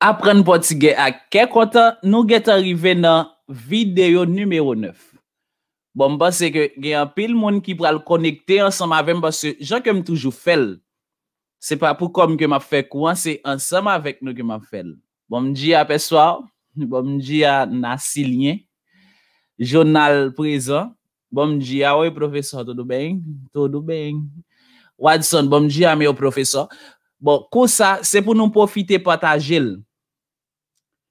Aprende poti gen a kek wata nou get arrive nan video numero 9. Bon, bas se gen apil moun ki pral konekte ansam avem bas se jan kem toujou fel. Se pa pou kom kem a fe kouan, se ansam avek nou kem a fel. Bon, di apeswa, bon, di nasil nye, jonal prezant, bon, di awe profesa, todo beng, todo beng. Wadson, bon, di ame yo profesa. Bon, kousa, se pou nou profite pata jel.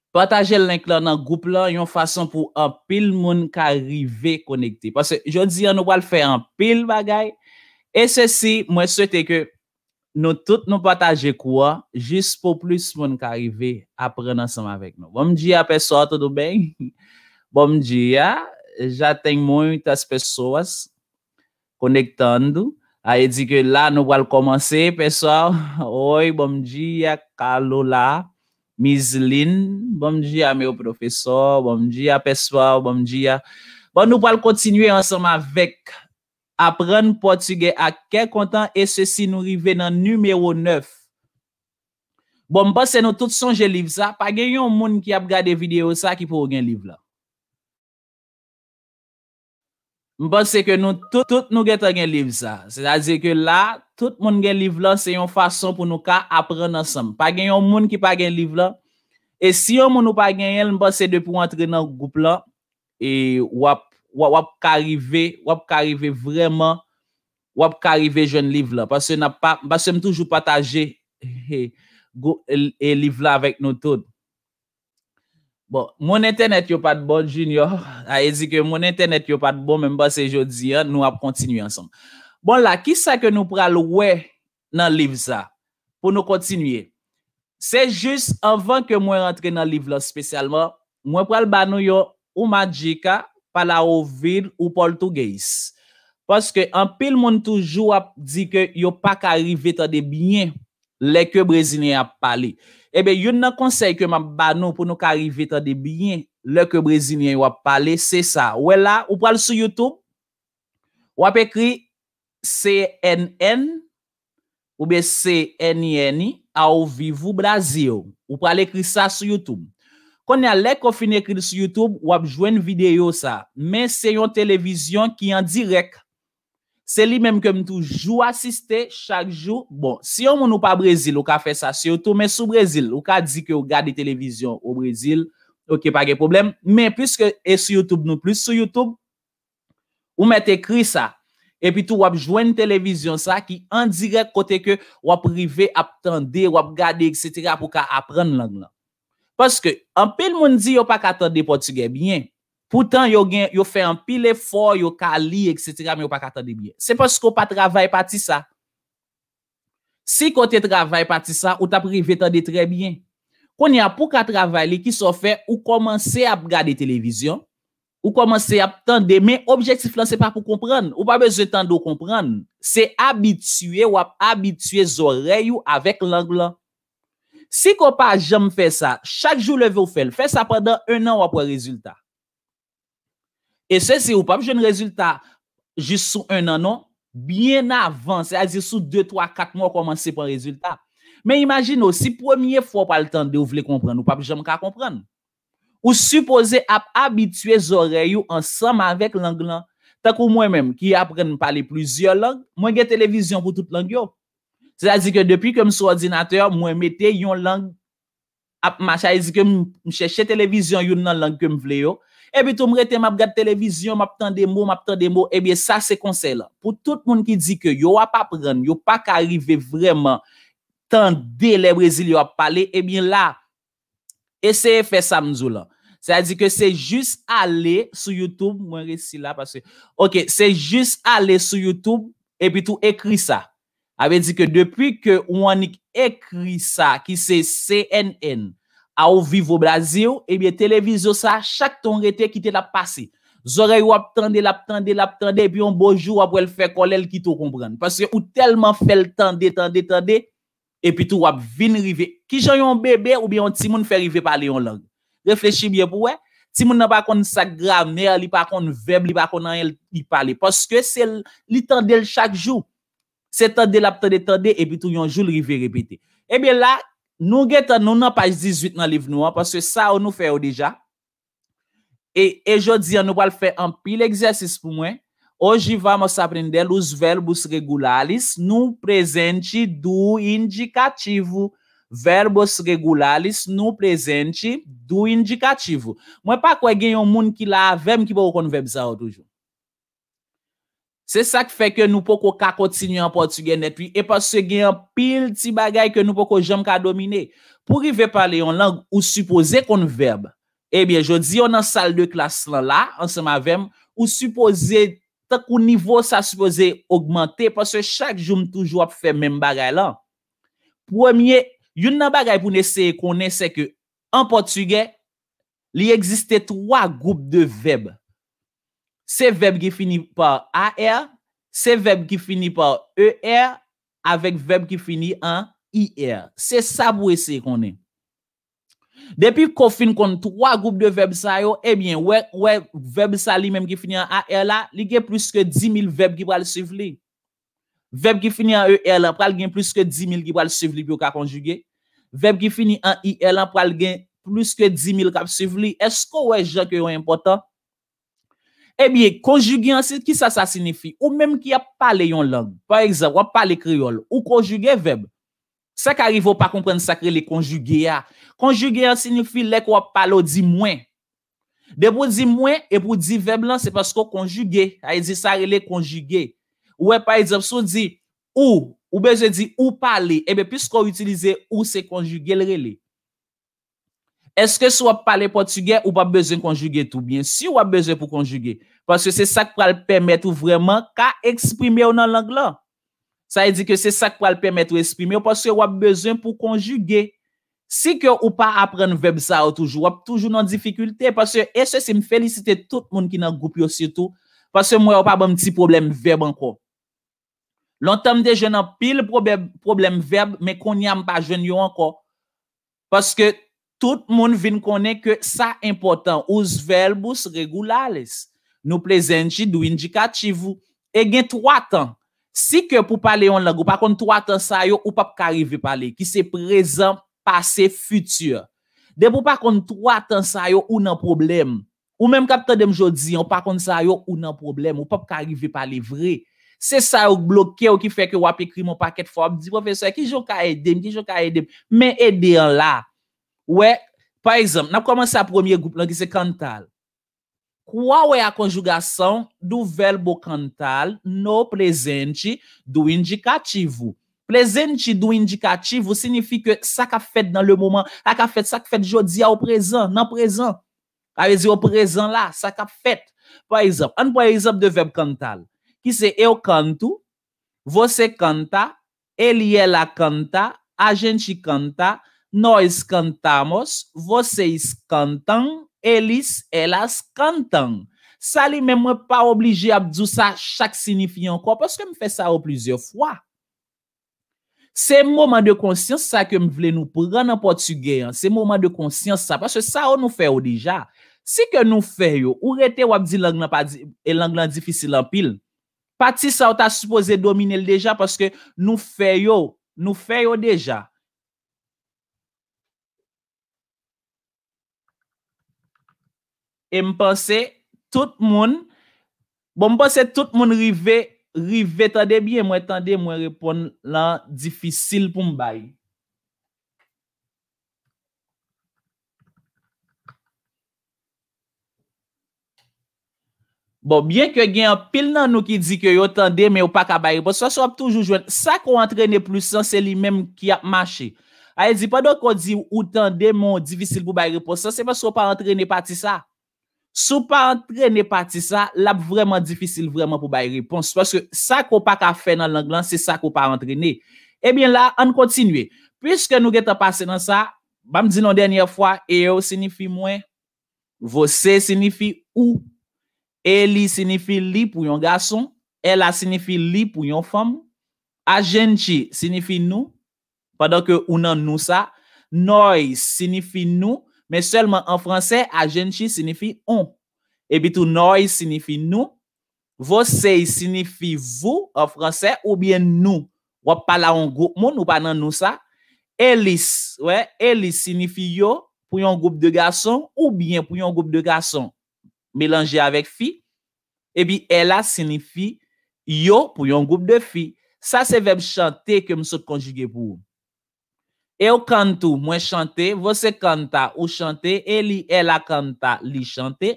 Pataje lenk la nan goup la yon fason pou an pil moun ka rive konekte. Pase, yo diyan nou wal fè an pil bagay. E se si, mwen sote ke nou tout nou pataje kwa, jis pou plis moun ka rive apren ansam avek nou. Bom diya, peswa, todo ben? Bom diya, ja ten moun tas peswas konektando. A ye di ke la nou wal komanse, peswa. Oy, bom diya, kalou la. Miz Lin, bomdji a me o profesor, bomdji a peswa, bomdji a... Bon, nou pal kontinuye ansanman vek. Aprende portugè a ke kontan e se si nou rive nan numero 9. Bon, basen nou tout son jeliv sa, pa gen yon moun ki ap gade video sa ki pou gen liv la. Mba se ke nou, tout nou geto gen liv sa. Se da zi ke la, tout moun gen liv la, se yon fason pou nou ka apre nan sam. Pa gen yon moun ki pa gen liv la. E si yon moun ou pa gen yon, mba se depou antre nan goup la. E wap karive, wap karive vreman, wap karive jen liv la. Bas se m toujou pataje e, e liv la avèk nou tout. Bon, moun internet yo pat bon, Junior, a ye di ke moun internet yo pat bon, mwen bas se yo di an, nou ap kontinuye ansan. Bon la, ki sa ke nou pral wè nan liv sa pou nou kontinuye? Se jist anvan ke mwen rentre nan liv la spesyalman, mwen pral banou yo ou magika, pala ou vil, ou poltugeis. Paske an pil moun toujou ap di ke yo pak arive tade binyen le ke Brezinyen ap pali. Ebe, eh yon nan konsey keman banou pou nou karivit an de byen lè ke Brezinyen wap pale, se sa. Ouè la, ou pral sou YouTube, wap ekri CNN oube CNNi a ou vivou Brazil. Ou pral ekri sa sou YouTube. Konè a lè kon fin ekri sou YouTube, wap jwen videyo sa. Men se yon televizyon ki yon direk. Se li menm kem tou jou asiste chak jou. Bon, si yon moun ou pa Brezil ou ka fe sa si ou tou, men sou Brezil, ou ka di ke ou gade televizyon ou Brezil, ou ki pa ge problem. Men, pwis ke e sou Youtube nou, plis sou Youtube, ou men te kri sa, epi tou wap jwen televizyon sa, ki an direk kote ke wap rive ap tende, wap gade, etc. pou ka apren lang lang. Pwis ke, an pil moun di yo pa katende poti gebyen, Poutan yo fè an pile fò, yo ka li, etc. Mè yo pa katande bie. Se pas kou pa travay pati sa. Si kou te travay pati sa, ou ta privé tande tre bie. Koun ya pou ka travay li ki so fè, ou komanse ap gade televizyon. Ou komanse ap tande, mè objektif lan se pa pou kompran. Ou pa bezè tande ou kompran. Se abitüe ou ap abitüe zorey ou avèk lang lan. Si kou pa jam fè sa, chak jou levè ou fè, fè sa pandan un an ou ap wè rezultat. E se se ou pap jen rezultat jisou un nanon, bien avan, se a zisou 2, 3, 4 moun koman se pon rezultat. Men imagine ou, si premier fwa pal tende ou vle kompren, ou pap jen mwen ka kompren, ou suppose ap abitwe zorey ou ansam avek lang lan, tak ou mwen menm ki ap renm pale pluzyon lang, mwen gen televizyon pou tout lang yo. Se a zi ke depi ke m sou ordinatèr, mwen mette yon lang ap machay zi ke m chèche televizyon yon nan lang ke m vle yo, et eh puis tout m'rete m'a la télévision, m'a des mots, m'a des mots, et eh bien ça c'est conseil Pour tout le monde qui dit que yo a pas prendre, yo pas arriver vraiment le les Brésiliens parler, et eh bien là essayez faire ça m'zou ça C'est-à-dire que c'est juste aller sur YouTube, moi récit là parce que OK, c'est juste aller sur YouTube et puis tout écrit ça. Avait dit que depuis que on écrit ça qui c'est CNN a ou vive ou Brazil, e bie televizyo sa, chak ton rete ki te la passe. Zore yon wap tende, lap tende, lap tende, e bie yon bojou wap wèl fè kolèl ki tou kompren. Paske ou telman fèl tende, tende, tende, e bie tou wap vin rive. Ki jan yon bebe, ou bie yon timoun fè rive pale yon lang. Reflechi bie pou wè, timoun nan pa kon sa grammer, li pa kon vèm, li pa kon nan yon li pale. Paske se li tende l chak jou, se tende, lap tende, tende, e bie tou yon joul rive Nou getan nou nan page 18 nan liv nou an, paske sa ou nou fe ou deja. E, e jodi an nou pal fe an pil egzersis pou mwen. Hoje vamos aprender os verbos regulares no presente do indicativo. Verbos regulares no presente do indicativo. Mwen pa kwe gen yon moun ki la avem ki pou kon verb ou toujou. Se sa ki feke nou poko ka kontinu an Portugay netpi, wi, e pa se gen yon pil ti bagay ke nou poko jom ka domine. Pou rive pale yon lang ou supose kon verbe, e bie jodi yon an sal de klas lan la, an sema verbe, ou supose tak ou nivou sa supose augmente, paswe chak jom toujou ap fe men bagay lan. Pou emye, yon nan bagay pou nese kon nese ke, an Portugay, li egziste 3 goup de verbe. Se veb ki fini par AR, se veb ki fini par ER, avek veb ki fini an IR. Se sa bou ese konen. Depi kon fin konen 3 goup de veb sa yo, ebyen, eh veb sa li menm ki fini an AR la, li gen plus ke 10.000 veb ki pral suvli. Veb ki fini an ER la, pral gen plus ke 10.000 ki pral suvli biyo ka konjuge. Veb ki fini an IR la, pral gen plus ke 10.000 ki pral suvli. Esko we je ke yon impotant? E eh bie, konjugi ansi, ki sa sa sinifi? Ou menm ki a pale yon lang? Par exemple, wap pale kriol, ou konjugi veb? Sa ka rivo pa komprenne sa krile konjugi ya. Konjugi ya sinifi lek wap pale ou di mwen. De pou di mwen, e pou di veb lan, se pasko konjugi. A yi di sa rele konjugi. Ou e par exemple, sou di ou, ou beze di ou pale, e be pis konjugi le rele. Eske sou wap pale portugè ou wap bezen konjuge tout? Bien si wap bezen pou konjuge. Paske se sakwal pemet ou vreman ka eksprime ou nan langlan. Sa e di ke se sakwal pemet ou eksprime ou paske wap bezen pou konjuge. Si ke ou pa apren veb sa ou toujou. Wap toujou nan difikultè. Paske ese se m felicite tout moun ki nan goupi ou si tout. Paske mwen wap apen mti problem veb anko. Lantam deje nan pil problem veb me konyam pa jen yo anko. Paske... Tout moun vin konen ke sa impotant, ou svel bous regou lalis. Nou plezenti dou indikativou, e gen 3 tan. Si ke pou pale yon lago, pakon 3 tan sa yo, ou pap karive pale, ki se prezen pase futur. De pou pakon 3 tan sa yo, ou nan problem. Ou menm kapitan dem jodi, ou pakon sa yo, ou nan problem, ou pap karive pale vre. Se sa yo blokye, ou ki feke wap ekrim, ou paket fob, di profese, ki jok a edem, ki jok a edem, men eden la, Ouais, par exemple, nan à a premier groupe, lan ki se kantal. Kwa wè a du do verbo kantal no presente do indicativo. Presente do signifie que ça qu'a fait dans le moment, ça ka fait ça qu'a fait aujourd'hui au présent, non présent? Ça y dire présent. présent la, ça qu'a Par exemple, un exemple de verbe « Cantal ». Qui c'est e « eu canto, você canta, ele la canta, a gente canta, Noy skantamos, vosey skantan, elis, elas skantan. Sa li men mwen pa oblige abdou sa chak sinifi anko, paske mwen fè sa ou plizye fwa. Se mouman de konsyans sa ke mwen vle nou pran an portugé, se mouman de konsyans sa, paske sa ou nou fè ou deja. Si ke nou fè yo, ou rete wabdi langlan pa, e langlan difisi lampil, pati sa ou ta supose domine l dejan, paske nou fè yo, nou fè yo deja. e mpense tout moun bon mpense tout moun rive rive tende biye mwen tende mwen repon lan difisil pou mbay bon bien ke gen pil nan nou ki di ki yo tende mwen yo pak a bay repos bon, sa kon entrene plusan se li menm ki ap mache a ye di padon kon di ou tende mwen difisil pou bay repos sa se mwen so pa entrene pati sa Sou pa antrene pati sa, la vreman difisil vreman pou bay repons. Paske sa ko pa ka fe nan langlan, se sa ko pa antrene. Ebyen eh la, an kontinwe. Piske nou geta pase nan sa, ba mdi nan denye fwa, Eyo sinifi mwen, vose sinifi ou, Eli sinifi li pou yon gason, Ela sinifi li pou yon fom, Ajenchi sinifi nou, Padon ke unan nou sa, Noy sinifi nou, Men selman an franse, ajenchi sinifi on. Ebi tou noy sinifi nou. Vosey sinifi vou an franse ou bien nou. Wap pala an goup moun ou panan nou sa. Elis, wè, elis sinifi yo pou yon goup de gason ou bien pou yon goup de gason. Melanje avèk fi. Ebi ela sinifi yo pou yon goup de fi. Sa se ve m chante ke m sot konjige pou ou. E o kantou mwen chante, vose kanta ou chante, e li ela kanta li chante,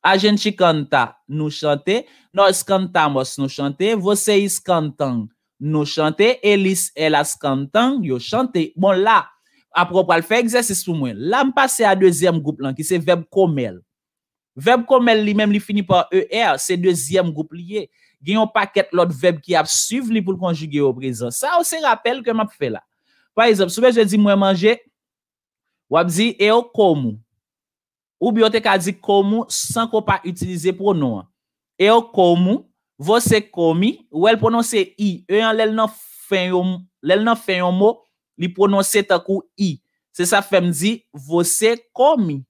a jenti kanta nou chante, nou skantamos nou chante, vose is kantang nou chante, e lis ela skantang yo chante. Bon, la, apropo al fe, egzese sou mwen. La m pase a dezyem goup lan ki se veb komel. Veb komel li men li fini pan er, se dezyem goup liye. Ganyon paket lot veb ki ap suv li pou konjuge yo prezen. Sa ou se rapel ke map fe la. Par exemple, si je dis moi manger, e ou dit et au comme. Ou bien tu dit comme sans qu'on pas utiliser pronom. Et au comme, vous c'est comme, ou elle prononce i, Elle, en fait nan mot, li prononce ta kou i. C'est ça fait me dit vous c'est comme.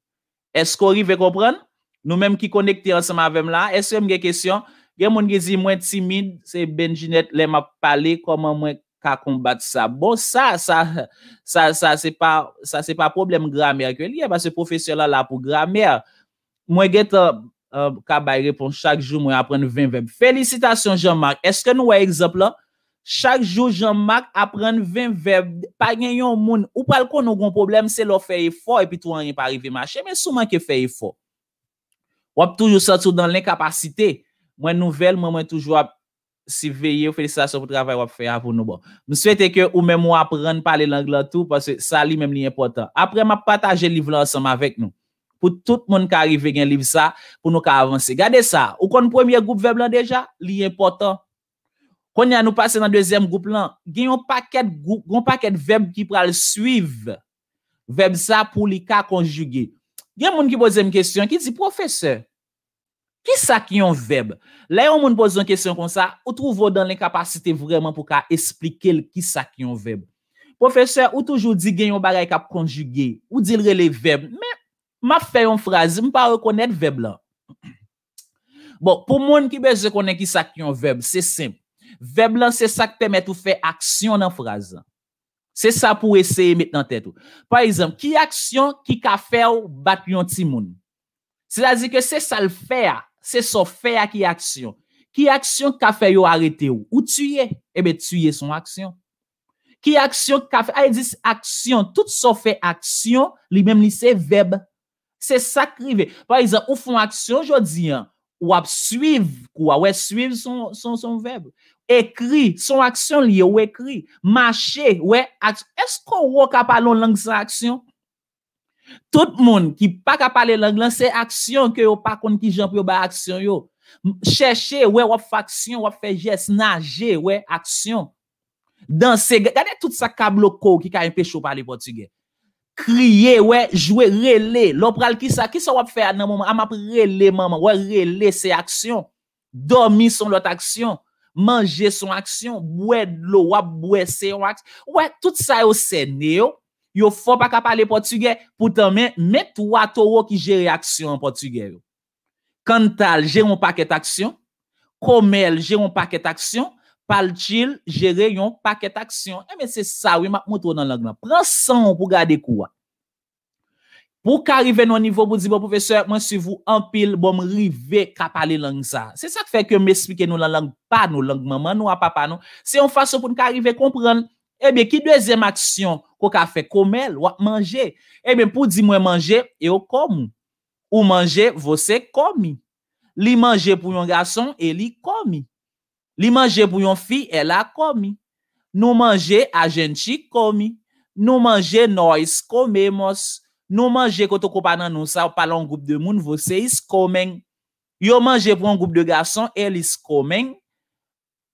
Est-ce qu'on arrive à comprendre nous même qui connecté ensemble avec là, est-ce que une question? Il y a monde qui dit timide, c'est Benjinette Elle m'a parlé comment moi a kombat sa. Bon, sa, sa, sa, sa, se pa, sa se pa problem gramer ke li, e ba se profesyon la la pou gramer. Mwen get euh, euh, kabay repon, chak jou mwen apren 20 veb. Felicitasyon Jean-Marc. Eske nou wè exemple la? Chak jou Jean-Marc apren 20 veb. Pa gen yon moun, ou pal kon nou goun problem, se lò fèye fò, e pi tou an yon parive machè, mwen souman ke fèye fò. Wè pou toujou satsou dan lè kapasite. Mwen nouvel, mwen mwen toujou ap, Si vous félicitations pour ça, travail à faire pour nous. Je vous souhaite que vous même appreniez à parler l'anglais, parce que ça, lui-même, important. Après, je vais partager le livre là avec nous. Pour tout le monde qui arrive, à livre ça, pour nous qui regardez ça. Ou premier groupe de verbes déjà, l'important. important. à nous passez dans le deuxième groupe là, il y a un paquet de verbes qui prennent le suivre. ça pour les cas conjugués. y a monde qui pose une question, qui dit, professeur. Ki sa ki yon veb? Bon, la yon moun pose yon kesyon kon sa, ou trouvo dan l'enkapasite vreman pou ka esplike l'ki sa ki yon veb. Profeseur, ou toujou di gen yon bagay ka pkonjuge, ou dilre le veb, men, ma fè yon fraz, mou pa rekonet veb lan. Bon, pou moun ki bej rekonen ki sa ki yon veb, se simp. Veb lan se sa k temet ou fè aksyon nan fraz. Se sa pou esè yon met nan tèt ou. Par exemple, ki aksyon ki ka fè ou bat yon timoun? Se la zi ke se sal fè a, Se so fe a ki aksyon. Ki aksyon ka fe yo arete ou? Ou tuye? Ebe, tuye son aksyon. Ki aksyon ka fe? A, e dis aksyon. Tout so fe aksyon, li mem li se veb. Se sakrive. Par exemple, ou fon aksyon jodi an? Ou ap suive kwa? Ou ap suive son veb? Ekri, son aksyon li yo ekri. Mache, ou e aksyon. Esko ou wak ap alon lang sa aksyon? Tout le monde qui pas pas parler l'anglais, c'est action que vous pas contre qui j'en prie action. Yo. Chercher, ouais, ou faction, ou fait geste, nager, ouais, action. Danser, regardez tout ça, câble qui a empêché de parler portugais. Crier, ouais, jouer, reler, L'opral qui ça, qui ça va faire à un moment, à ma reler, maman, ouais, reler, c'est action. Dormir son autre action. Manger son action. Boire de l'eau, boire, c'est action. Ouais, tout ça, c'est néo yo faut pas parler portugais, pourtant, mais, mais toi, toi qui gère action en portugais. Cantal gère un paquet d'action, Comel gère un paquet d'action, Palchil gère un paquet action Eh, mais c'est ça, oui, m'a montre dans langue Prends sang pour garder quoi. Pour qu'arriver nos niveau, vous dire, bon, professeur, moi, si vous en pile, bon, m'rive à parler langue C'est ça qui fait que m'expliquer nous la langue, pas nos langue maman, nous à papa, nous. C'est une façon pour nous arriver comprendre. Ebe, ki dwezem aksyon, koka fe komel, wak manje. Ebe, pou di mwen manje, yo komu. Ou manje, vose komi. Li manje pou yon gason, eli komi. Li manje pou yon fi, ela komi. Nou manje, ajenchi komi. Nou manje, nou iskomemos. Nou manje, koto kupa nan nou sa, ou pala yon goup de moun, vose iskomen. Yo manje pou yon goup de gason, eli iskomen.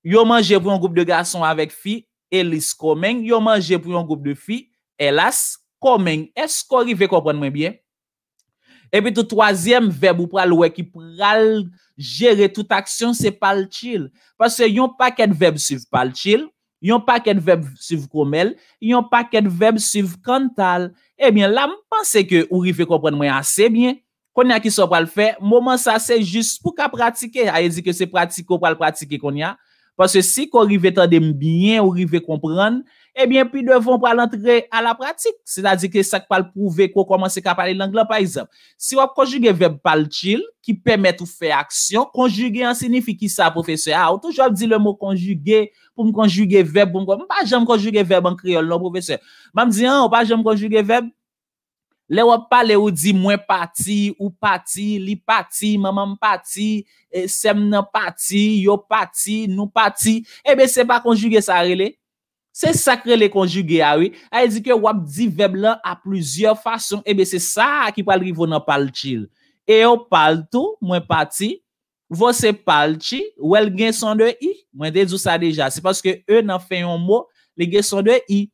Yo manje pou yon goup de gason avek fi, Elis komeng, yon manje pou yon goup de fi, elas, komeng, esko ri ve kompren mwen byen? Epi tou toazyem veb ou pral wè ki pral jere tout aksyon, se pal chil. Paswe yon paket veb suv pal chil, yon paket veb suv komel, yon paket veb suv kantal. Ebyen, eh la mpense ke ou ri ve kompren mwen ase byen, konya ki so pral fe, mouman sa se jist pou ka pratike, aye zi ke se pratiko pral pratike konya, Pase si kou rive tande mbyen, ou rive kompran, ebyen eh pi devon pral antre a la pratik. Se la di ke sak pal pouve kou koman se kap pale langlan, pa isab. Si wap konjuge veb pal til, ki pemet ou fe aksyon, konjuge an sinifiki sa, profeseur. A, ah, ou toujou ap di le mou konjuge pou m konjuge bon, veb pou m konjuge. Ou pa jen m konjuge veb an kriol lò, profeseur. Ma m di an, ou pa jen m konjuge veb, Le wap pale ou di mwen pati, ou pati, li pati, maman pati, e sem nan pati, yo pati, nou pati. Ebe eh se pa konjuge sa rele. Se sakre le konjuge awi. A e di ke wap di veblan a pluzye fason. Ebe eh se sa ki palri vo nan palchil. E yo pal tou, mwen pati, vo se palchi, wel gen son de yi. Mwen dedu sa deja, se paske e nan feyon mo, le gen son de yi.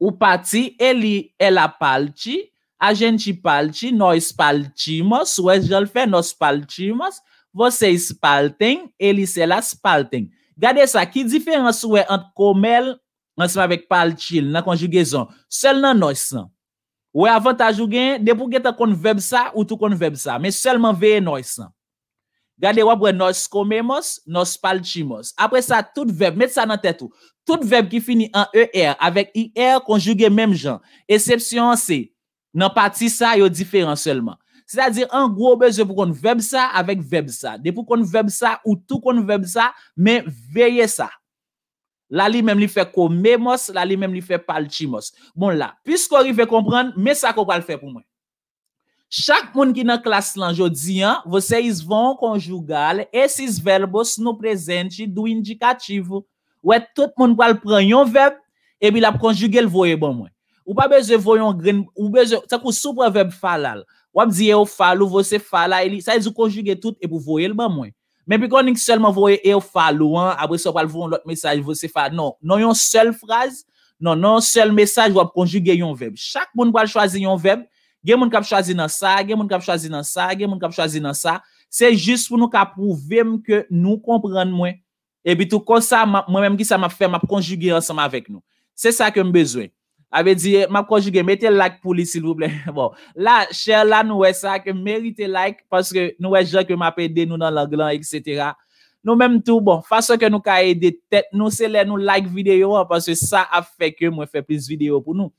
Ou pati, eli, ela palti, a jenti palti, noy spaltimos, ou e jel fe, noy spaltimos, voses spalten, eli, sela spalten. Gade sa, ki diferans ou e ant komel, anseman vek paltil, nan konjugezon, sel nan noy san. Ou e avantaj ou gen, depo geta konveb sa, ou tu konveb sa, men selman veye noy san. Gade vous nos komemos, nos palchimos. Après ça, tout verbe, met ça dans tête Tout verbe qui finit en ER, avec IR konjuge même genre. Exception, se, nan pati sa yo différent seulement. C'est-à-dire an gros besoin pour qu'on verbe ça avec verbe ça. De pou kon verbe ça ou tout qu'on verbe ça, mais veillez ça. La li même li fait komemos, la li même li fait palchimos. Bon la, arrive à comprendre, kompran, ça sa ko le faire pour moi. Chak moun ki nan klas lan, yo diyan, vose yis von konjugal, esis verbos nou prezenti dou indikativo. Ou et tout moun kwa l pran yon verb, ebi la pou konjuge l voye ban mwen. Ou pa beze voye yon gren, ou beze, sak ou sou pre verb falal. Ou ap diye ou falou, vose falal, e sa yis e ou konjuge tout e pou voye l ban mwen. Men pi kon niks selman voye e ou falou, apre so pal voun l ot mesaj, vose falal. Non, non yon sel fraz, non, non sel mesaj wap konjuge yon verb. Chak moun kwa l chwaze yon Gen moun kap chwazi nan sa, gen moun kap chwazi nan sa, gen moun kap chwazi nan sa. Se jist pou nou kap prouvem ke nou komprende mwen. E bitou konsa, mwen menm ki sa map fè, map konjugi ansama vek nou. Se sa kem bezwen. A ve di, eh, map konjugi, mette like pou li silvouble. Bon, la, chè la nou wè sa kem merite like, paske nou wè jè kem apède nou nan la glan, etc. Nou menm tou, bon, fason ke nou ka e de tèt, nou se lè nou like videyo, paske sa ap fè kem wè fè plis videyo pou nou.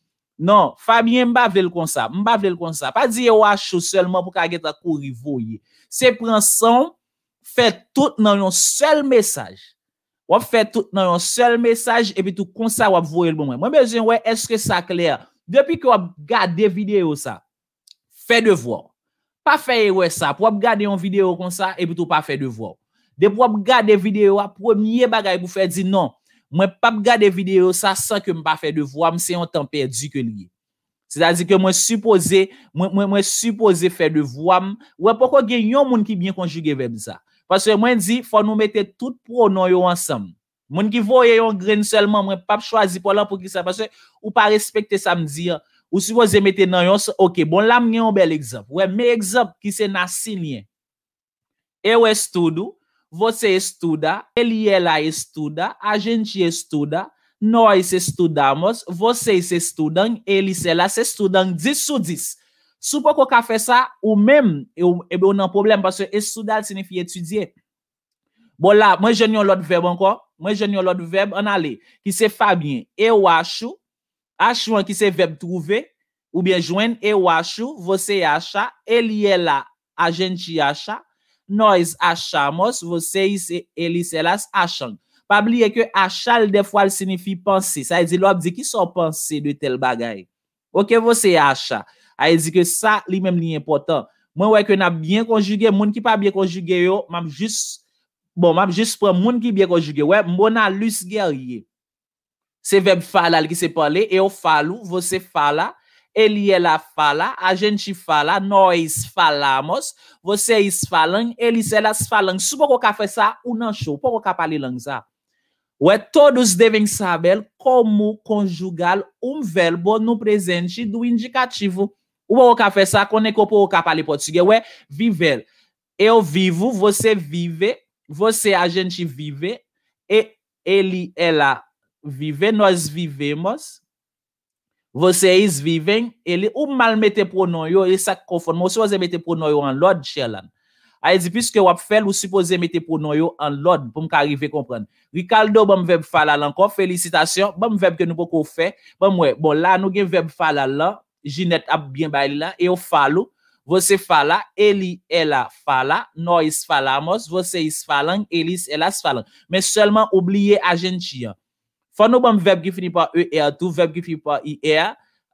Non, famye mbav de l kon sa, mbav de l kon sa. Pa di yo a chou selman pou kage ta kou rivoye. Se prensan, fe tout nan yon sel mesaj. Wap fe tout nan yon sel mesaj, e bitou kon sa wap voye l bon mwen. Mwen me zin, wè, eske sa kler? Depi ki wap gade video sa, fe devoye. Pa fe yon wè sa, pou wap gade yon video kon sa, e bitou pa fe devoye. Depi wap gade video a, pou wè miye bagay pou fe di non. Mwen pap gade videyo sa san ke mwen pa fè de vwam se yon tempè di ke nge. Se da zi ke mwen suppose fè de vwam. Ouè, poko gen yon moun ki mwen konjuge vem sa. Paswe mwen di, fò nou mette tout pronon yon ansam. Moun ki vwoye yon gren selman, mwen pap chwazi polan pou ki sa. Paswe, ou pa respekte sa mdia. Ou suppose mette nan yon, ok. Bon, la mnen yon bel egzop. Ouè, mwen egzop ki se nasin yon. E wè stoudou. Vose estuda, el yela estuda, a jenti estuda, noy se estudamos, vose se estudan, el yela se estudan, dis ou dis. Supo koka fe sa, ou mem, ebe e ou nan problem, paswe estuda al sinifi etudie. Bo la, mwen jenye ou lot veb anko, mwen jenye ou lot veb, an ale, ki se fagyen. Eu asho, asho an ki se veb touve, ou bien jwen, eu asho, vose yacha, el yela, a jenti yacha. Nois achamos, vose is e, elis elas achan. Pabliye ke achal defwal sinifi pansi. Sa e di lop di ki son pansi de tel bagay. Ok, vose e achal. A e di ke sa li mem li important. Mwen wè ke nap byen konjuge, moun ki pa byen konjuge yo, mam jis, bon, mam jis pran moun ki byen konjuge. Mwen a lus gerye. Se veb falal ki se pale, e yo falou, vose falal, ele, ela é fala, a gente fala, nós falamos, vocês falam, eles, elas falam. Se o café ça, ou não show, pouco capali langza. Ué, todos devem saber como conjugar um verbo no presente do indicativo. O pouco café ça, coneco pouco capali português, ué, viver. Eu vivo, você vive, você, a gente vive, e ele, ela vive, nós vivemos, Vose is viven, e li ou mal mette pronon yo, e sak kofon. Monsi wose mette pronon yo an lod, chelan. A ye di piske wap fel, wose wose mette pronon yo an lod, pou mka arrive kompren. Rikaldo, bom veb fala lanko, felicitasyon, bom veb ke nou koko fe. Bom we, bon la nou gen veb fala la, jinet ap bien bay li la, e yo falo. Vose fala, e li ela fala, nou is fala mos, vose is falan, e li is ela falan. Men selman oubliye agentiyan. Fon nou bom veb ki fini pa e e a tou, veb ki fini pa i e a,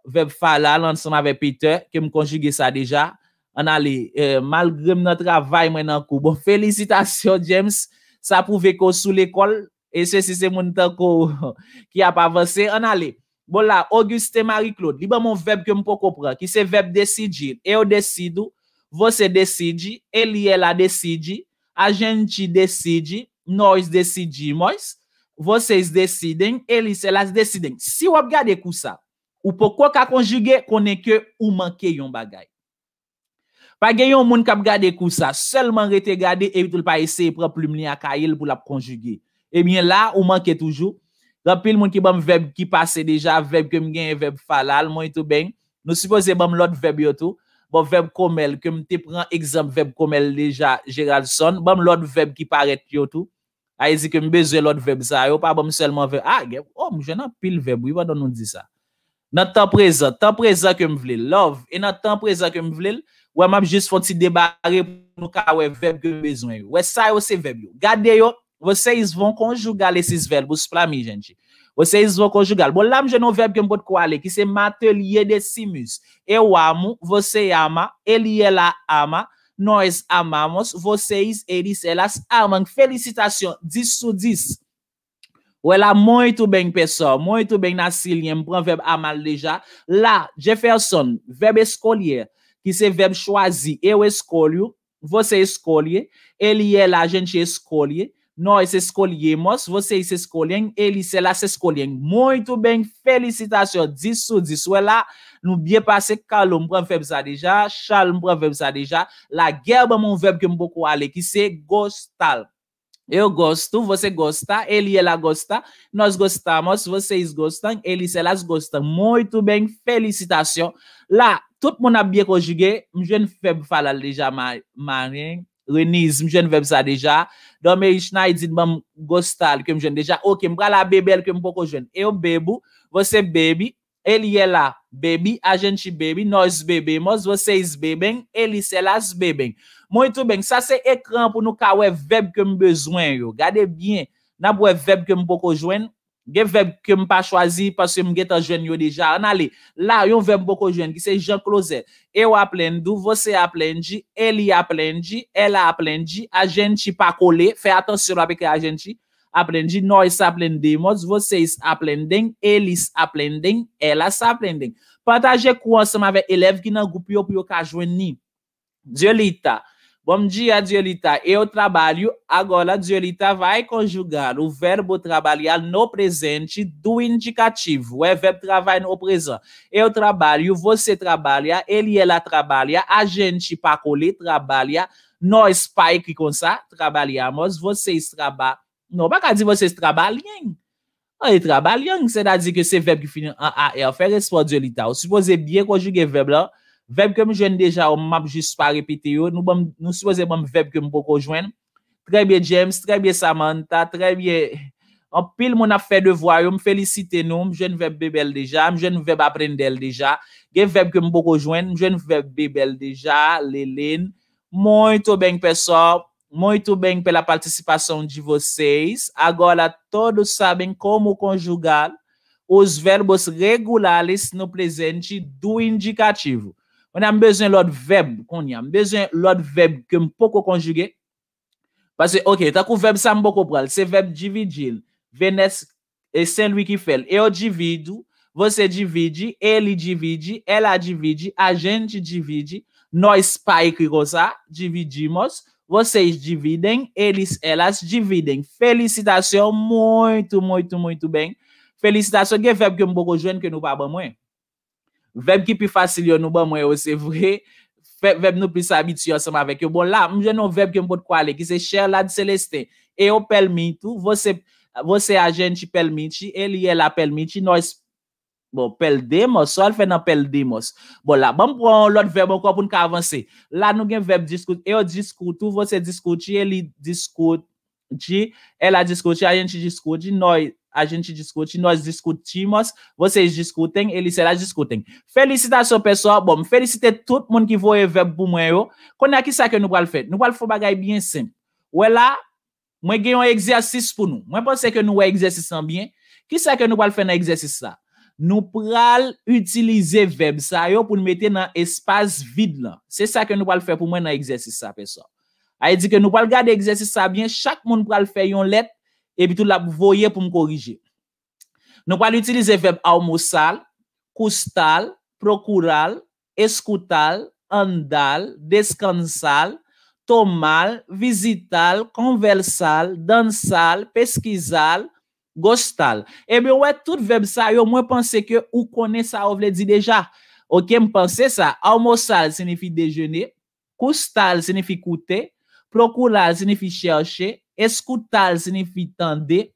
veb fala lansan ave Peter, ke m konjige sa deja, an ale, e, malgrim nan travay mwen an kou. Bon, felicitasyon James, sa pou vekou sou l'ekol, e se si se moun tan kou ki a pa vase, an ale. Bon la, Auguste Marie-Claude, li ba mon veb ke m pou kopre, ki se veb desidji, e yo desidou, vose desidji, el yela desidji, a jenti desidji, m nou es desidji mou es, Vose is desideng, el is elas desideng. Si wap gade kousa, ou poko ka konjuge, konen ke ou manke yon bagay. Pa gen yon moun kap gade kousa, selman rete gade, evitoul pa ese, e pra ploum li akayil pou lap konjuge. Emyen la, ou manke toujou. Rapil moun ki bom veb ki pase deja, veb kem genye, veb falal, moun itou beng. Nou suppose bom lot veb yotou. Bom veb komel, kem te pran ekzamp veb komel deja, Gerald Son, bom lot veb ki paret yotou. Ay zi kem bezwe lot veb sa yo, pa bom selman veb. A, gen, oh, om, jen an pil veb, woy, wi wadon nou di sa? Nan tan prezant, tan prezant kem vle, love, e nan tan prezant kem vle, woy, mab jis fonsi debare pou nou ka wey veb kem bezwen yo. Woy, sa yo se veb yo. Gade yo, vose yis von konjugal le sis veb, wos plami genji. Vose yis von konjugal. Bon, lam jen an veb kem pot kwa le, ki se matel ye de simus. E wamu, vose yama, el ye la ama, Noy amamos, vosey elis, elas aman. Felicitasyon, disu dis. Wela, muyto ben, pesor. Muyto ben nasil yem, pran veb aman leja. La, jeferson, veb eskolye. Ki se veb chwazi, eu eskolyo, vosey eskolye. Eli, el, a jenche eskolye. Noy e se skolye mons, vosey se skolyen, elise la se skolyen. Mojto ben, felicitasyon, disou, disou. E la, nou bie pase kalou mpren feb sa deja, chal mpren feb sa deja. La gerbe moun veb ke mpoku ale, ki se gostal. E yo gostou, vosey gosta, elye e la gosta, nos gostamos, vosey e se gostan, elise la se gostan. Mojto ben, felicitasyon. La, tout moun ap bie konjige, mwen jen feb falal deja, maryen. reniz, mwen jwen veb sa deja, do me yishna yidid mam gostal ke mwen jwen deja, ok, mbra la bebel ke mwen poko jwen, e yo bebu, vose bebi, el yela bebi, a jen chi bebi, noz bebe, moz vose izbeben, el yisela izbeben, mwen touben, sa se ekran pou nou kawe veb ke mwen bezwen yo, gade bien, nan pou veb ke mwen poko jwen, Ge veb ke m pa chwazi paswe m ge ta jwen yo dija. Anale, la yon veb poko jwen ki se Jean Closet. Eu aplen du, vose aplen di, eli aplen di, ela aplen di, a jen ti pa kole, fe atansyon apike a jen ti. Aplen di, noi sa aplen dimos, vose is aplen den, eli is aplen den, ela sa aplen den. E Pataje kou anseman ve elev ki nan goupi yo piyo ka jwen ni. Dje li ta. Bom dia, Diolita. Eu trabalho. Agora, Diolita vai conjugar o verbo trabalhar no presente do indicativo. É verbo trabalhar no presente. Eu trabalho, você trabalha, ele, ela trabalha, a gente, Pacolê, trabalha, nós, pai, que consa, trabalhamos, vocês trabalham. Não, para dizer vocês trabalhem. Aí, Cê cest dizer que esse verbo que é en AR fait resposta, Diolita. Se você conjugar o verbo lá, Veb que m jwen deja ou map jist pa repite yo, nou, bom, nou suppose bom que ke m poko jwen. Trebye James, trebye Samantha, trebye... An pil moun ap fè devwa yo, m felisite nou, m jwen veb bebel deja, m jwen veb aprendel deja. Gen veb ke m poko jwen, m jwen veb bebel deja, lelen. Muito bem, pessoal. Muito bem pela participação de vocês. Agora todos sabem como conjugar os verbos regulares no presente do indicativo. Mwen am bezwen lòd veb kon yam. Bezwen lòd veb ke mpoko konjuge. Pase, ok, ta kou veb sa mpoko pral. Se veb dividil, venes e sen wiki fel. E o dividu, vose divide, el divide, ela divide, a jente divide. Noy pa ekri kosa, dividimos. Vosey dividen, elis, elas dividen. Felicitasyon, mwoyt, mwoyt, mwoyt ben. Felicitasyon, gen veb ke mpoko jwen ke nou pabamwen. Veb ki pi fasil yo nou ba mwen yo se vwe, veb nou pisa miti yo se ma vek yo. Bon la, mwen jenon veb ki mpo tkwa le, ki se chè la di selestè. E yo pelmintou, vose a jenti pelminti, eli ela pelminti, nòs bon, peldemos, sol fè nan peldemos. Bon la, bambou an lòt veb an kòpoun ka avansè. La nou gen veb e diskouti, e yo diskouti, vose diskouti, eli diskouti, ela diskouti, a jenti diskouti, nòs. ajen ti diskouti, noz diskoutimos, vosey diskouteng, elise la diskouteng. Felicitasyon peso, bom, felicite tout moun ki vou e veb pou mwen yo. Kona ki sa ke nou pal fè? Nou pal fò bagay bien sem. Ouè la, mwen gen yon egzesis pou nou. Mwen pense ke nou wè egzesis an bien. Ki sa ke nou pal fè nan egzesis sa? Nou pral utilize veb sa yo pou nou mette nan espase vid lan. Se sa ke nou pal fè pou mwen nan egzesis sa peso. Aye ah, di ke nou pal gade egzesis sa bien, chak moun pral fè yon let epi tout la voye pou m korije. Nou kwa l'utilize veb aomo sal, kustal, prokural, eskutal, andal, deskansal, tomal, vizital, konvelsal, dansal, peskizal, gostal. Epi wè tout veb sa, yo mwen panse ke ou kone sa, ou vle di deja. Ok, m panse sa, aomo sal senefi dejeni, kustal senefi kute, prokural senefi chershe, Eskoutal senefi tande,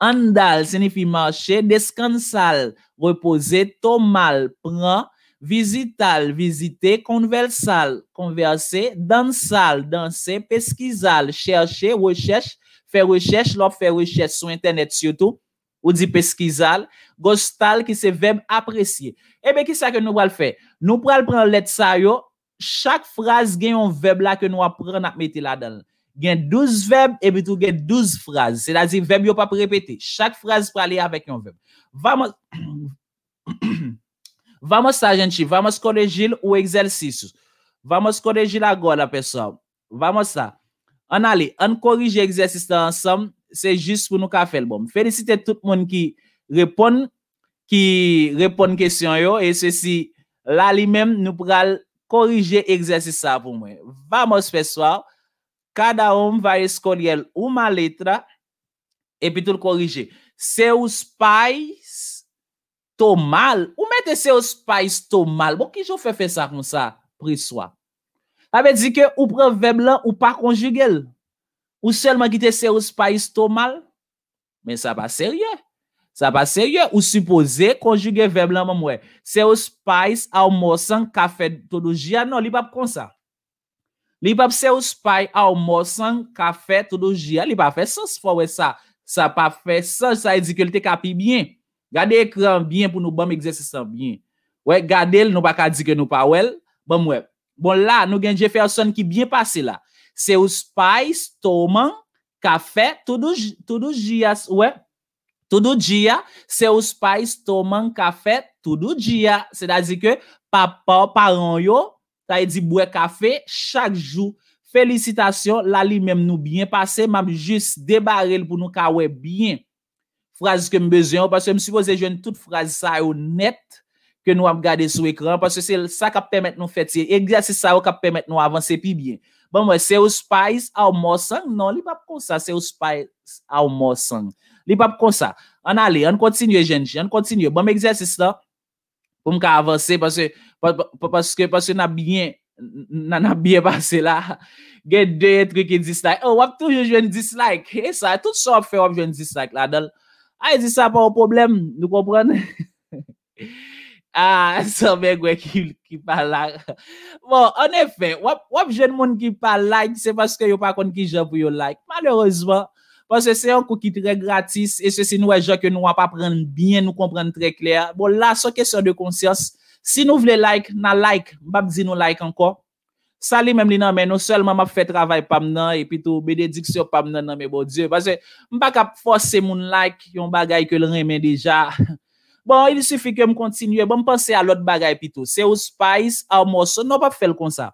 andal senefi mache, deskansal repose, tomal pran, vizital vizite, konvelsal konverse, dansal danse, peskizal chershe, weshesh, fe weshesh, lop fe weshesh sou internet syoutou, ou di peskizal, gostal ki se veb apresye. E eh be ki sa ke nou wale fe? Nou pral pran let sa yo, chak fraz gen yon veb la ke nou apren ap meti la dan. gen 12 veb, e bitou gen 12 fraz. Se la zi, veb yo pa pou repete. Chak fraz pou alè avèk yon veb. Vamo, vamo sa jenti, vamo skode jil ou egzelsisu. Vamo skode jil agon apè so. Vamo sa. An alè, an korije egzelsisu ta ansam, se jist pou nou ka fel bom. Felisite tout moun ki repon, ki repon kesyon yo, e se si, lali men, nou pral korije egzelsisu sa pou mwen. Vamo se fè so, an alè, kada om va eskoli el ou ma letra, epi tout korije. Se ou spays to mal, ou mette se ou spays to mal, bon ki jo fe fe sa kon sa pri swa? Ame di ke ou pre veblan ou pa konjigel, ou selman kite se ou spays to mal, men sa pa serye, sa pa serye, ou suppose konjigel veblan mamwe, se ou spays almosan kafe tono jia, nan li pap kon sa. Li pa pse ou spay almosan, kafe todo jya. Li pa fe sans fo we sa. Sa pa fe sans, sa e dizik yo li te kapi bien. Gade ekran bien pou nou bam egzese san bien. We, gade el nou pa ka dizik yo nou pa wel. Bom we, bon la nou genje fè ou son ki bien pase la. Se ou spay toman kafe todo jya. We, todo jya. Se ou spay toman kafe todo jya. Se da dizik yo, pa an yo. ta yi e di boue kafe, chak jou, felicitasyon, la li mem nou biyen, pase, mam jis debare li pou nou kawe biyen, frazi ke mbezyon, parce msupose jen tout frazi sa yo e net, ke nou ap gade sou ekran, parce se sa kap e pemet nou feti, egzasi sa yo kap pemet nou avanse pi biyen, bon mwen, se ou spayz, ou morsang, non, li pap kon sa, se ou spayz, ou morsang, li pap kon sa, an ale, an kontinye jen, an kontinye, bon mwen egzasi sa, pou mka avanse, parce mwen, Paske nan ap biye nan ap biye pase la. Gen deye triki dislike. Oh, wap tou je jwen dislike? E sa, tout sa ap fe wap je jwen dislike la. A, e dissa pa wap problem? Nou kompran? A, sa be gwe ki palak. Bon, an efè, wap jwen moun ki palak, se paske yo pa kon ki jen pou yo like. Malorozman, paske se yon kou ki tre gratis, e se se nou e jen ke nou wap ap pren bien, nou kompran tre kler. Bon, la, sa kesyon de konsyans, si nou vle like, nan like, mbap di nou like anko, sali mem li nan men, nou selman m ap fè travay pam nan, epi tou, bededik souk pam nan nan me bo, diyo, pasè, mbap ap fòsè moun like yon bagay ke l remè deja. Bon, il soufi ke m kontinye, bon m pansè alot bagay epi tou, se ou spayz, a ou mòso, nou pap fè l kon sa,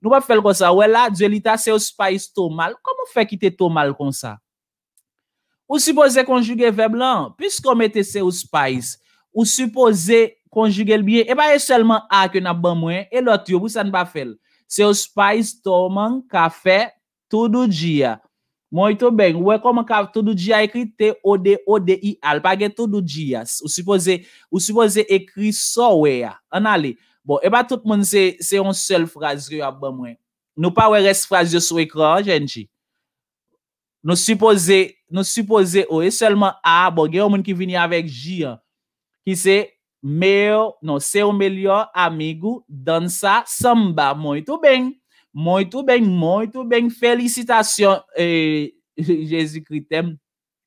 nou pap fè l kon sa, wè la, diyo lita, se ou spayz to mal, kom m fè ki te to mal kon sa? Ou suppose konjuge veblan, pis kom ete se ou spayz, ou suppose konjigel biye, eba e selman a ke nan ban mwen, e lot yo, pou san pa fel. Se yo spice toman kafe todo diya. Mwen ito beng, wè koman ka todo diya ekri te o de o de i al pa gen todo diyas. Ou suppose ekri so wè ya. Anali? Bon, eba tout mwen se yon sel fraz ki yo nan ban mwen. Nou pa wè res fraz yo sou ekran, genji. Nou suppose, nou suppose ou e selman a, bon gen yon mwen ki vini avèk ji ya, ki se meu, não, seu melhor amigo dança samba. Muito bem, muito bem, muito bem. Felicitações, eh, Jésus Christ.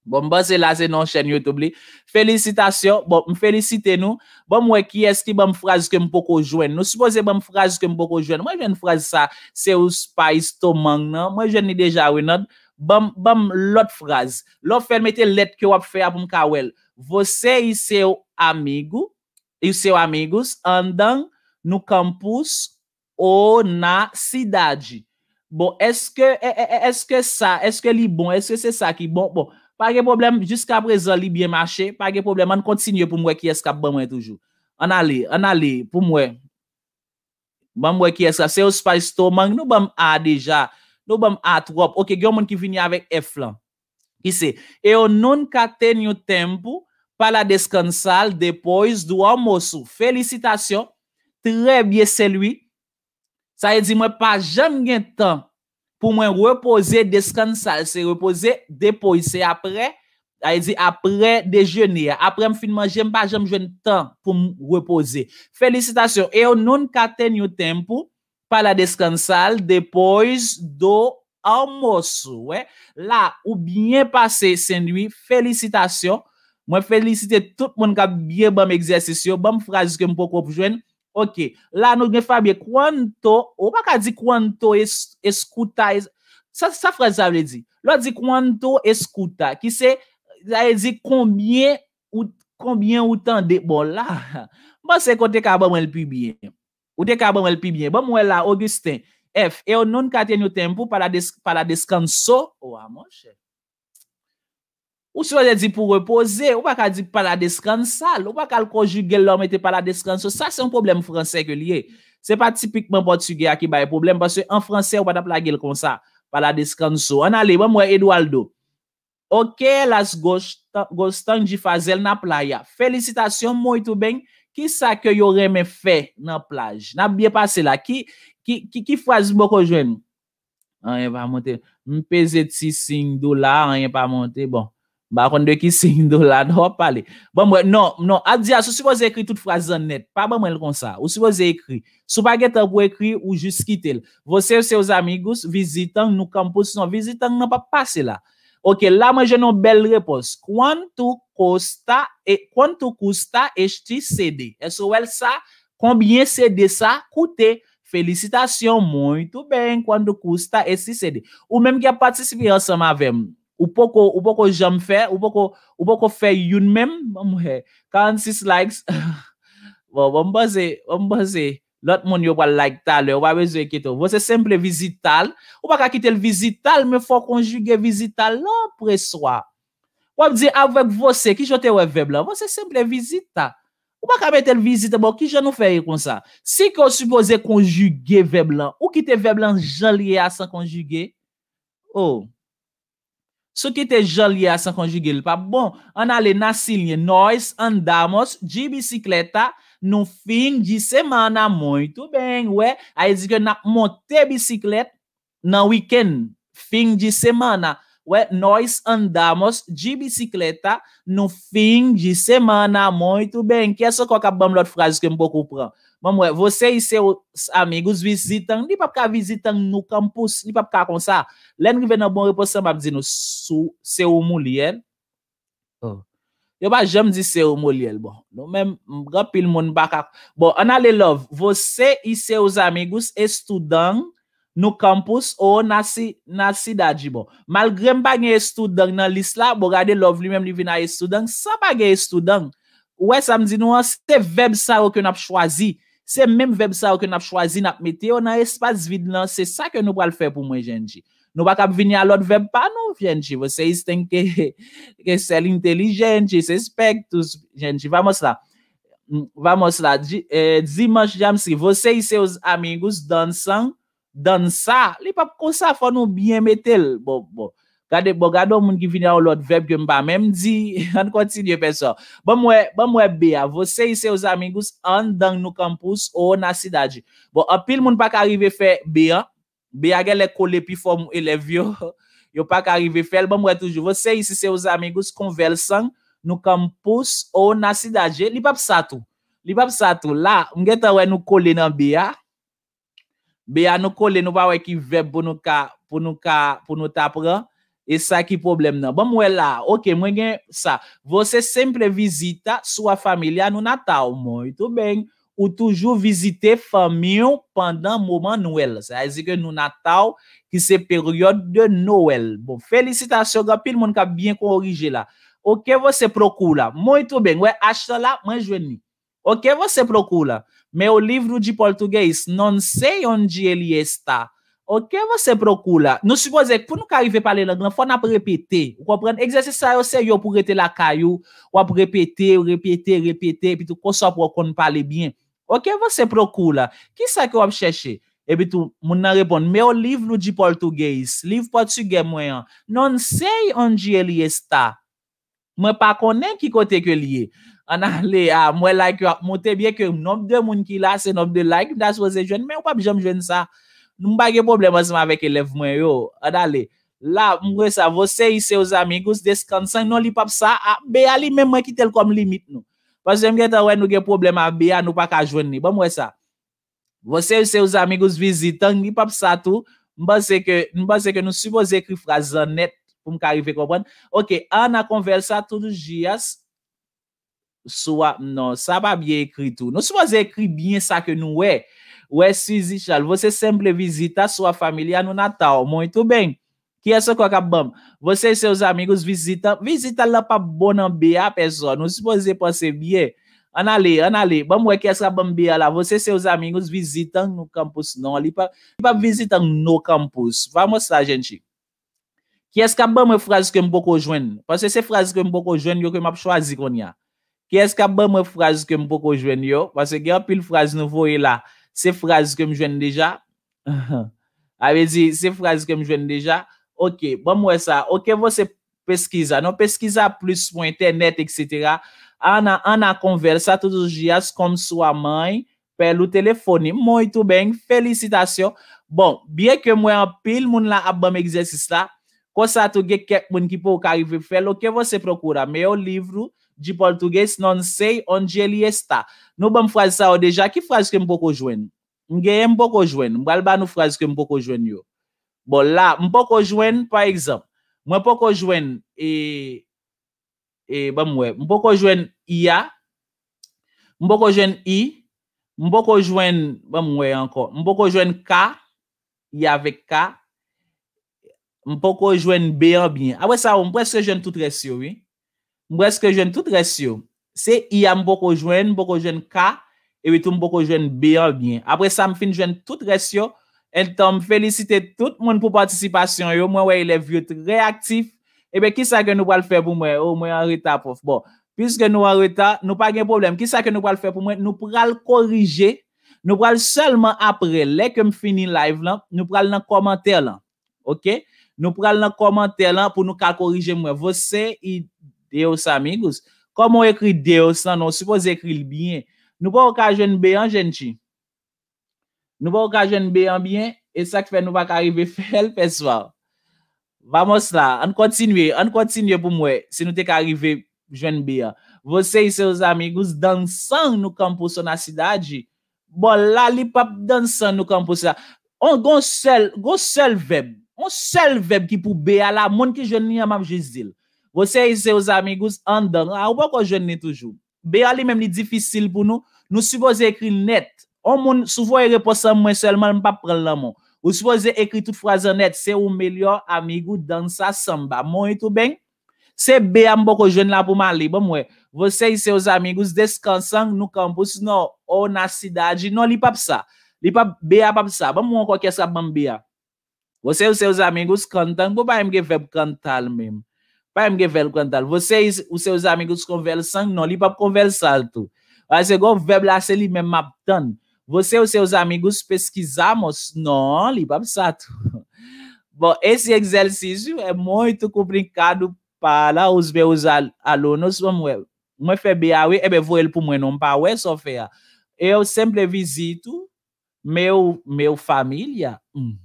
Bon, ba se la se nan chen YouTube bom Felicitasyon, bon, bom felicite nou. Bon, mwen ki eski phrase que ke m não jwen. Nou suppose ban que ke m poko jwen. Mwen jwen fraze sa, se ou spice to man nan. Mwen jwen ni deja we nan. Bon, bon, L'autre, fraze. Lot fermete let ke wap fe apon kawel. Você e seu amigo You se ou amigous, andan nou kampous ou na sidadi. Bon, e, e, e, eske sa, eske li bon, eske se sa ki bon, bon. Pa ge problem, jiska prezon li bien mache, pa ge problem, an kontsinyo pou mwe ki eska ban mwen toujou. An ale, an ale, pou mwen. Ban mwe ki eska, se ou spay sto man, nou ban a deja, nou ban a trop. Ok, gen mwen ki vini avek F lan. Ki se, e ou non ka tenyo tempou, pala deskansal depoyz dou amosou. Felicitasyon, trebye selwi, sa yedzi mwen pa janm gen tan pou mwen repoyze deskansal, se repoyze depoyz, se apre, a yedzi apre dejeni, apre m finman janm pa janm jwen tan pou m repoyze. Felicitasyon, e yon nun katen yon tenpou, pala deskansal depoyz dou amosou. La ou bine pase senwi, felicitasyon, Je féliciter tout le monde qui a bien fait mon exercice, mon phrase que je peux vous joindre. OK. Là, nous devons faire bien. Quanto, on ne peut pas dire quanto, escouter. C'est ça, ça, ça j'avais dit. Là, dit quanto escouter. Qui c'est, là il dit combien ou combien e ou tant de... Bon, là. Moi, c'est quand tu es capable de faire mieux. Tu es capable de le mieux. Bon, moi, là, Augustin, F, et on ne peut pas tenir le temps pour parler la descanso. Ou se wazè di pou repose, ou wakal di pala descansal. Ou wakal konjuge lòm ete pala descansal. Sa, se yon problem fransè ke liye. Se pa tipikman portugè aki ba yon problem. Basè, an fransè, ou wad ap la gel kon sa pala descansal. An ale, wè mwen Edwaldo. Ok, las gostanjifazèl na playa. Felicitasyon mou itou ben. Ki sa ke yore mè fè nan plaj? Nan biye pase la? Ki fwaz boko jwen? An yon pa montè. Mpeze tsi sing do la, an yon pa montè. Bon. Ba, konde ki sin do la, do pa li. Bon, mwen, non, non, adia, sou si vòs ekri tout frazan net, pa mwen mwen kon sa, ou si vòs ekri, sou pa gen te vòs ekri ou jiski tel. Vose ou se wos amigous, vizitang nou kampous, nou vizitang nan pa pase la. Ok, la mwen jen nou bel repos. Kwantu kusta e, esti sede? E sou el sa, konbyen sede sa? Koute, felicitasyon, mwen tou ben, kwantu kusta esti sede. Ou menm ki a patisifi anseman vemen, Ou pou kou jom fè? Ou pou kou fè youn mèm? Mwen mwen, 46 likes. Bon, mwen bon, mwen zè, mwen bon, mwen zè. Lot moun yon pwa like talè. Mwen mwen zè ekito. Mwen zè semple vizital. Mwen mwen kakite l vizital, mwen fwa konjuge vizital lè pre swa. Mwen mwen zè avèk vose, ki jote wè vè blan. Mwen zè semple vizital. Mwen mwen kakite l vizital, mwen bon, kik jote nou fè yon kon sa. Si kon supoze konjuge vè blan, ou kite vè blan jolye asan konjuge, oh. Sou ki te jalia san konjige li pa, bon, an ale nasilne, noy andamos di bisikleta nou fin di semana, moun tou bèn, wey, a e zi ke nak monte bisiklet nan wiken, fin di semana, wey, noy andamos di bisikleta nou fin di semana, moun tou bèn, kè so koka bam lot frazis ke mpoko pran? Mwen mwen, vose yi se ou amigous vizitang, ni pap ka vizitang nou kampous, ni pap ka kon sa. Len rive nan bon reposan, mwen ap di nou, se ou mou li el. Oh. Yo ba jem di se ou mou li el, bon. Mwen mwen, mwen rapil moun bakak. Bon, anale love, vose yi se ou amigous estudant nou kampous ou nasi, nasi dadji, bon. Malgre mwen bagne estudant nan lis la, bo gade love li men li vina estudant, sa bagne estudant. Wes am di nou, se te veb sa ou ki yon ap chwazi, Se menm veb sa ou ke nap chwazi nap mette ou nan espas vid lan, se sa ke nou pal fe pou mwen genji. Nou bak ap vini alot veb pa nou genji. Vosey is tenke ke sel intelijente, se spek tous genji. Vamo slan. Mm, Vamo slan. Dzi eh, manch jam si. Vosey se os amingous dansan, dansa. Li pap konsa fò nou byen mette l. Bo, bo. Gade, bo, gade ou moun ki vini an ou lot veb gen pa. Mem di, an kontinye pe so. Bon mwe, bon mwe bea. Vose yi se ou zamigus an dan nou kampus ou na sidaje. Bon, apil moun pa karive fe bea. Bea gen le kole pi fom elevyo. Yo pa karive fel, bon mwe toujou. Vose yi se ou zamigus konvel san nou kampus ou na sidaje. Li pap sa tou. Li pap sa tou. La, mgetan we nou kole nan bea. Bea nou kole nou pa we ki veb pou nou ta pran. E sa ki problem nan. Ba mwen la, ok, mwen gen sa. Você sempre visita sua família no Natal, muito bem. Ou toujou visite famil pandan mouman Noel. Sa que nou Natal ki se peryode de Noel. Bon, felicitasyon gapil moun ka bien korije la. Ok, você procura. Muito bem. Ué, acha lá, mãe Joeni. Ok, você procura. Meu livro de português, não sei onde ele está. Ok, vo se prokou la. Nou supposek, pou nou karive pale la, fwa na pou repete. Ou kwa pren, egzese sa yo se yo pou rete la kayou. Ou ap repete, ou repete, repete, pi tou kosop wakon pali bien. Ok, vo se prokou la. Ki sa ki wap cheshe? Ebi tou, moun nan repon, me o liv nou di portugeis. Liv portuge mwen an. Non se yon jye liye sta. Mwen pa konen ki kote ke liye. An ale, ah, mwen like yo. Mwen te bie ke mnop de moun ki la, se mnop de like, mwen pas mwen jen mwen sa. Nou mba ge problem azman vek elev mwen yo. Adale, la, mwe sa, vose yi se ouz amigous deskansan, nou li pap sa, be a li men mwen ki tel kom limit nou. Pase mwen getan we nou ge problem a be a nou pa ka jwen ni. Ba mwe sa, vose yi se ouz amigous vizitan, li pap sa tou, mba se ke nou suppose ekri frazan net pou mka rive kompon. Ok, an a konvel sa toutou jiyas, sou a, nou, non, sa pa biye ekri tou. Nou suppose ekri bien sa ke nou wey, Ou es fizichal. Vose semple vizita swa familia nou natal. Mouni tou ben. Ki esko kwa kab bom? Vose se os amingous vizita. Vizita la pa bonan be a peson. Nou se pwese panse biye. Anale, anale. Bom wey ki eska bom be a la. Vose se os amingous vizita nou kampus nou. Li pa vizita nou kampus. Vamo sa jenti. Ki eska bom e fraz kem bokou jwen. Pwese se fraz kem bokou jwen yo kem ap chwazi kon ya. Ki eska bom e fraz kem bokou jwen yo. Pwese gen apil fraz nou voye la. Se frazi kem jwen deja? A vezi, se frazi kem jwen deja? Ok, bon mwen sa. Ok, mwen se peskiza. Non peskiza plus pou internet, etc. Ana, ana konversa toutou jias kon sou amay. Pelou telefoni. Moitou beng, felicitasyon. Bon, biye kem mwen apil moun la apbam egzesis la. Kwa sa touge kem moun ki pou karive fel. Ok, mwen se prokura meyo livrou. Di portugese nan sey anjeli esta. Nou ban m frase sa ou deja, ki frase ke m poko joen? M geye m poko joen. M bal ba nou frase ke m poko joen yo. Bon la, m poko joen, par exemple, mwen e, e, m poko joen e... E, ban m wey, m poko joen iya, m poko joen i, m poko joen, ban m wey anko, m poko joen ka, iya vek ka, m poko joen beyo binye. Awe sa ou, m preske joen tout resyo, wey. Mweske jwen tout resyo. Se i yam boko jwen, boko jwen ka, e witoum boko jwen biyon bien. Apre sa m fin jwen tout resyo, enton m felicite tout moun pou participasyon yo. Mwen wey le vyot reaktif. Ebe, kisa ke nou wale fe pou mwen? O, oh, mwen an reta pof. Bon, Piske nou an reta, nou pa gen problem. Kisa ke nou wale fe pou mwen? Nou pral korije. Nou pral selman apre le ke m fini live lan, nou pral nan komantè lan. Ok? Nou pral nan komantè lan pou nou kal korije mwen. Vose yi Deos amigous. Koman ekri deos nan, nou si pou ekri li byen. Nou pou waka jen beyan jenti. Nou pou waka jen beyan byen, e sa ki fè nou waka arrive fèl, fè swa. Vamo sla. An kontinye, an kontinye pou mwe, se nou te karive jen beyan. Vosey se os amigous, dansan nou kampousan na sidadi. Bon, la li pap dansan nou kampousan. On gon sel, gon sel veb. On sel veb ki pou beyan la moun ki jen li yaman jen zil. Vose yi se yon amigous andan. A ou bako jwen ne toujou. Be a li mem li difisil pou nou. Nou souboze ekri net. Ou moun souvo e reposan mwen selman mpa prel laman. Ou souboze ekri tout fraze net. Se ou milyon amigous dansa samba. Mwen yi tou beng. Se be a mboko jwen la pou man li. Bon mwen. Vose yi se yon amigous deskansan nou kampous. Non, ou na sidaji. Non, li pap sa. Li pap be a pap sa. Bon mwen kwa kwa kwa bambi a. Vose yi se yon amigous kantan. Mwen mwen mwen mwen mwen mwen mwen mwen Vai me cantar. Vocês, os seus amigos conversam, não, li para conversar tu. Mas igual o verbo lá, se ele me matando. Você e os seus amigos pesquisamos, não, li para Bom, esse exercício é muito complicado para os meus al alunos. Vamos ver. Uma FBAW, eu vou ele para o não para é só feia. Eu sempre visito meu, meu família. Hum.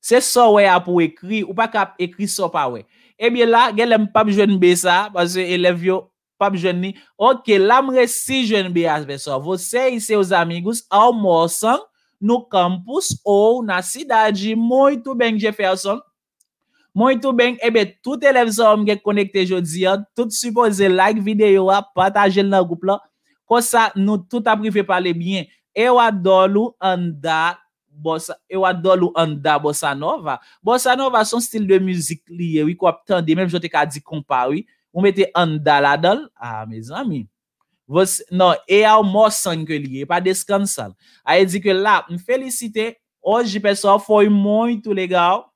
Se só é para escrever, ou para escrever só para é. Ebyè la, gè lèm pap jwenbe sa, pasè lèm vyo pap jwenbi. Ok, lèm re si jwenbe as besò. Vosè yi se yon amigous, ao mòsan nou kampous ou na sidadi. Mou itou bènk je fè asò. Mou itou bènk. Ebyè, tout lèm son om gè konekte jòdzi an. Tout eh supose like videyo a, patajè lè nan goup la. Kò sa nou tout apri fè pale bjen. Ewa do lou an da. bossa, eu adoro andar bossa nova. Bossa nova son style de musique lié, wik wap tande, menm jote ka di compa, wik. Ou mette andar la dan, ah, mes amis. Vos, non, e ao ou mosan ke liye, pa Aí di que lá, me felicite, hoje oh, pessoal foi muito legal.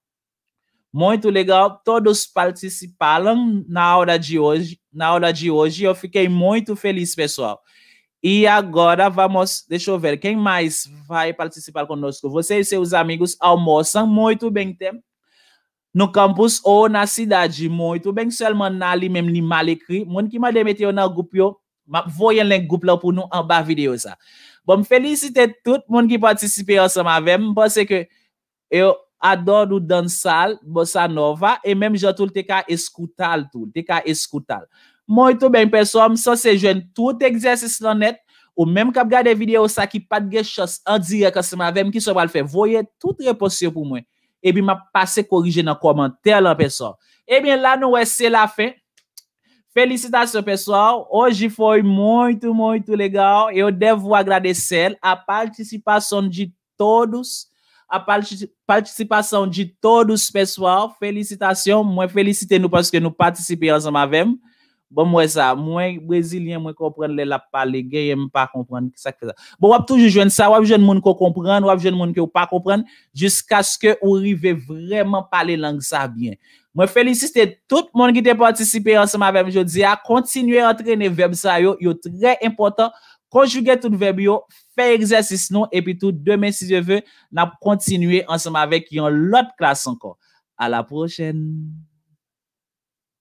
Muito legal, todos participaram na aula de hoje. Na aula de hoje eu fiquei muito feliz, pessoal. E agora, vamo, desho vel, ken mays vay partisipal konosko? Vose yon se yon amigous almosan, mou itou ben tem. Nou kampous ou nan sidadi, mou itou ben selman nan li menm li mal ekri. Moun ki mwen demete yo nan goup yo, voyen len goup la pou nou an ba video sa. Bon, felicite tout moun ki partisipe yo sa ma vem, mwen pense ke yo adon nou dansal, mou sa nou va, e menm joutou te ka eskoutal tou, te ka eskoutal. Muito bem, pessoal. Só sejam tudo exercício na net. Ou menm kap gade videyo sa ki pat ge chos an direk que se ki sou bal tudo é possível para mim e Ebi ma pase korije nan komantel an pessoal. Ebi la nou é se la fin. Felicitação pessoal, hoje foi muito, muito legal. Eu devo agradecer a participação de todos, a participação de todos pessoal. Felicitação, mwen felicite nou paske nou participe ansem avem. Bon, moi, ça, moi, Brésilien, moi, comprends les la parler, gay, je pas comprendre ça que ça. Bon, on toujours jeune ça, on jeune monde qu'on comprendre, on jeune monde qui pas comprendre, jusqu'à ce que on arrive vraiment parler langue ça bien. Moi, félicite tout le monde qui a participé ensemble avec moi dis à continuer à entraîner verbe ça, yo, yo, très important. Conjuguer tout verbe yo, faire exercice non, et puis tout, demain, si je veux, n'a continuer ensemble avec l'autre classe encore. À la prochaine.